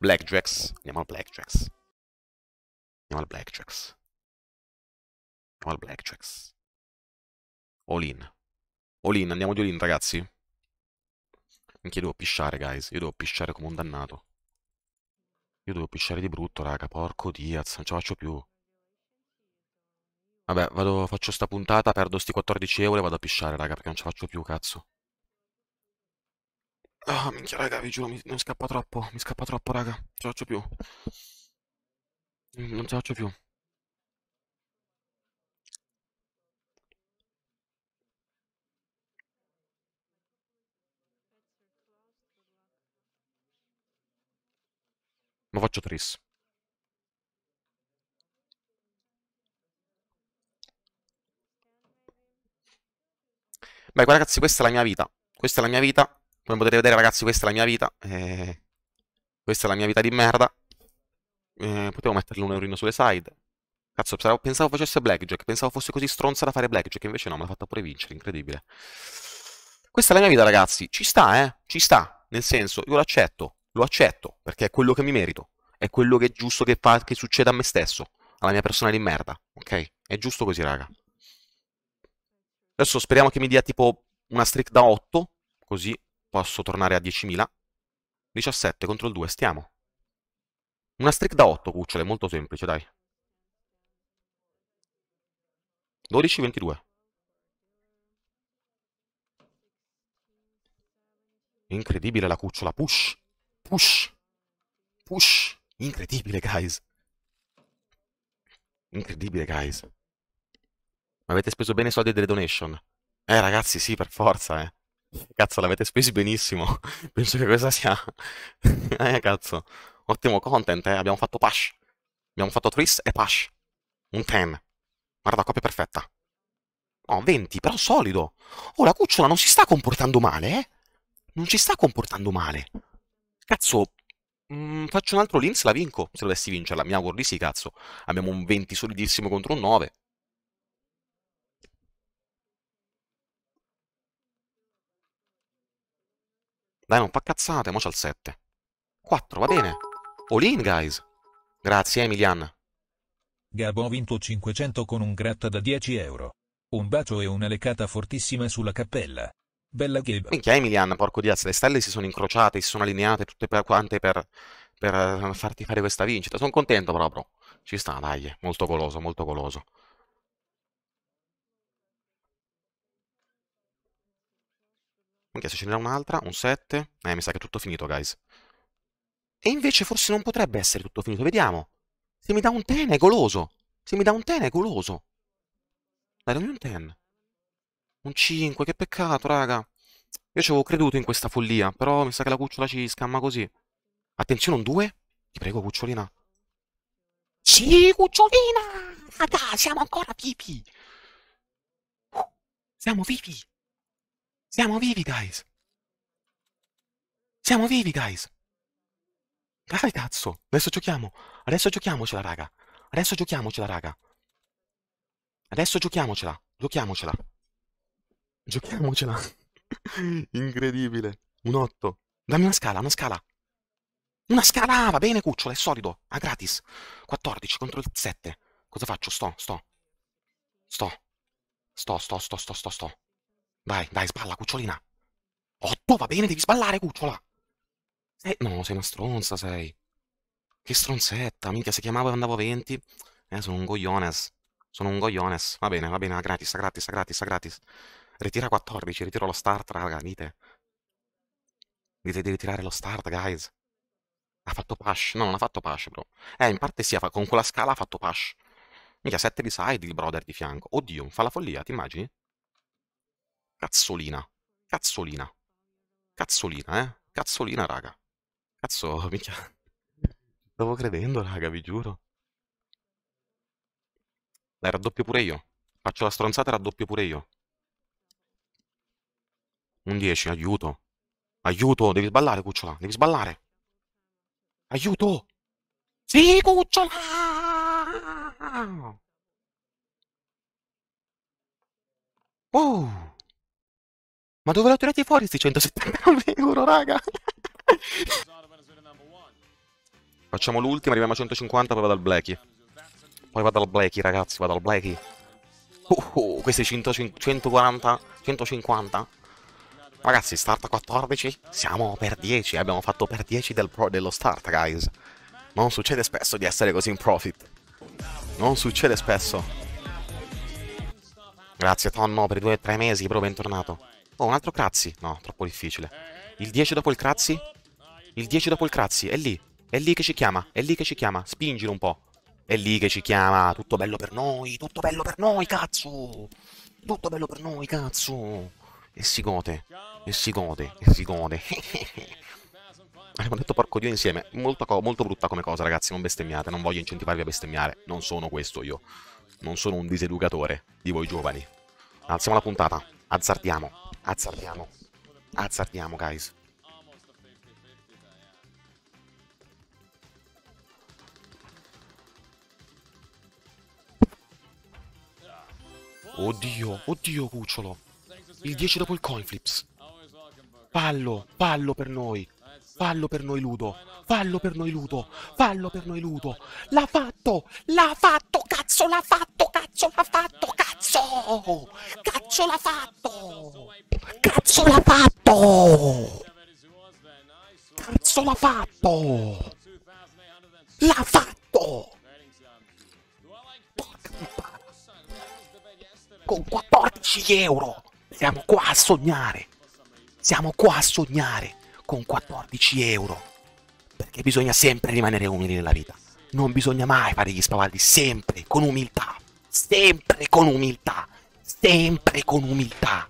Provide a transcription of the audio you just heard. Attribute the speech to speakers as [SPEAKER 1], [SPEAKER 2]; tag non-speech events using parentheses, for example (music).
[SPEAKER 1] Blackjacks. Andiamo al Blackjacks. Andiamo al Blackjacks. Andiamo al Blackjacks. All in. All in, andiamo di all in, ragazzi. Anche io devo pisciare, guys. Io devo pisciare come un dannato. Io devo pisciare di brutto, raga. Porco Diaz, non ce la faccio più. Vabbè, vado, faccio sta puntata, perdo sti 14 euro e vado a pisciare, raga, perché non ce la faccio più, cazzo. Ah, oh, minchia, raga, vi giuro, mi, mi scappa troppo. Mi scappa troppo, raga. Non ce la faccio più. Non ce la faccio più. Ma faccio tris. Beh, ragazzi, questa è la mia vita. Questa è la mia vita. Come potete vedere ragazzi questa è la mia vita eh, Questa è la mia vita di merda eh, Potevo metterle un eurino sulle side Cazzo pensavo facesse blackjack Pensavo fosse così stronza da fare blackjack Invece no me l'ha fatta pure vincere incredibile Questa è la mia vita ragazzi Ci sta eh ci sta Nel senso io l'accetto Lo accetto perché è quello che mi merito È quello che è giusto che, fa, che succeda a me stesso Alla mia persona di merda Ok? È giusto così raga Adesso speriamo che mi dia tipo una streak da 8 Così Posso tornare a 10.000? 17 contro il 2, stiamo. Una streak da 8 cucciole, molto semplice, dai. 12, 22. Incredibile la cucciola. Push. Push. Push. Incredibile, guys. Incredibile, guys. Ma Avete speso bene i soldi delle donation. Eh, ragazzi, sì, per forza, eh. Cazzo, l'avete spesi benissimo. (laughs) Penso che questa sia. (laughs) eh, cazzo. Ottimo content, eh. Abbiamo fatto Pash. Abbiamo fatto Tris e Pash. Un 10. Guarda, copia perfetta. No, 20, però solido. Oh, la cucciola non si sta comportando male, eh? Non si sta comportando male. Cazzo, mh, mm, faccio un altro Linz, la vinco. Se dovessi vincerla, mi auguro di sì, cazzo. Abbiamo un 20 solidissimo contro un 9. Dai, non fa cazzate, mo c'ha il 7. 4, va bene. All in, guys. Grazie, Emilian. Gabo ha vinto 500 con un gratta da 10 euro. Un bacio e una leccata fortissima sulla cappella. Bella Gabo. Minchia, Emilian, porco diazza, le stelle si sono incrociate, si sono allineate tutte per quante per, per eh, farti fare questa vincita. Sono contento proprio. Ci sta, dai, molto goloso, molto goloso. Minchia, se ce n'era un'altra, un 7. Eh, mi sa che è tutto finito, guys. E invece forse non potrebbe essere tutto finito, vediamo. Se mi dà un 10 è goloso. Se mi dà un 10 è goloso. Dai, dammi un 10. Un 5, che peccato, raga. Io ci avevo creduto in questa follia, però mi sa che la cucciola ci scamma così. Attenzione, un 2. Ti prego, cucciolina. Sì, cucciolina! Raga, ah, siamo ancora pipi. Siamo vivi! Siamo vivi, guys! Siamo vivi, guys! Dai, cazzo! Adesso giochiamo! Adesso giochiamocela, raga! Adesso giochiamocela, raga! Adesso giochiamocela! Giochiamocela! Giochiamocela! (laughs) Incredibile! Un 8! Dammi una scala, una scala! Una scala! va bene, cucciolo, è solido! A gratis! 14 contro il 7. Cosa faccio? Sto, sto. Sto. Sto, sto, sto, sto, sto, sto. Dai, dai, spalla, cucciolina. Otto, va bene, devi sballare, cucciola. Eh, no, sei una stronza, sei. Che stronzetta, minchia, se chiamavo e andavo a 20. Eh, sono un gogliones. Sono un gogliones. Va bene, va bene, gratis, gratis, gratis, gratis. Ritira 14, ritiro lo start, raga, dite. Dite di ritirare lo start, guys. Ha fatto pash. No, non ha fatto pash, bro. Eh, in parte sì, con quella scala ha fatto pash. Minchia, 7 di side il brother di fianco. Oddio, fa la follia, ti immagini? Cazzolina. Cazzolina. Cazzolina, eh? Cazzolina, raga. Cazzo, (laughs) mica. Stavo credendo, raga, vi giuro. Dai, raddoppio pure io. Faccio la stronzata e raddoppio pure io. Un 10, aiuto. Aiuto, devi sballare, cucciola, devi sballare. Aiuto! Sì, cucciola! Oh! Ma dove l'ho tirati fuori sti 179 euro, raga? Facciamo l'ultima, arriviamo a 150, poi vado al Blackie. Poi vado al Blackie, ragazzi, vado al Blackie. Oh, uh, oh, uh, questi 140, 150. Ragazzi, start a 14, siamo per 10, abbiamo fatto per 10 del pro dello start, guys. Non succede spesso di essere così in profit. Non succede spesso. Grazie Tonno per i due o tre mesi, bro, bentornato. Oh, un altro Crazzi. No, troppo difficile. Il 10 dopo il Crazzi? Il 10 dopo il Crazzi, è lì. È lì che ci chiama, è lì che ci chiama. Spingilo un po'. È lì che ci chiama. Tutto bello per noi, tutto bello per noi, cazzo. Tutto bello per noi, cazzo. E si gode, e si gode, e si gode. (laughs) Abbiamo detto porco Dio insieme. Molto, molto brutta come cosa, ragazzi. Non bestemmiate, non voglio incentivarvi a bestemmiare. Non sono questo io. Non sono un diseducatore di voi giovani. Alziamo la puntata, azzardiamo. Azzardiamo. Azzardiamo, guys. Oddio, oddio, cucciolo. Il 10 dopo il coin flips. Fallo, fallo per noi. Fallo per noi Ludo. Fallo per noi Ludo. Fallo per noi Ludo. L'ha fatto! L'ha fatto, cazzo, l'ha fatto, cazzo, l'ha fatto, cazzo! Cazzo! cazzo l'ha fatto? Cazzo l'ha fatto? Cazzo l'ha fatto? L'ha fatto! Porca Con 14 euro! Siamo qua a sognare! Siamo qua a sognare con 14 euro! Perché bisogna sempre rimanere umili nella vita. Non bisogna mai fare gli spavaldi, sempre con umiltà. Sempre con umiltà sempre con umiltà.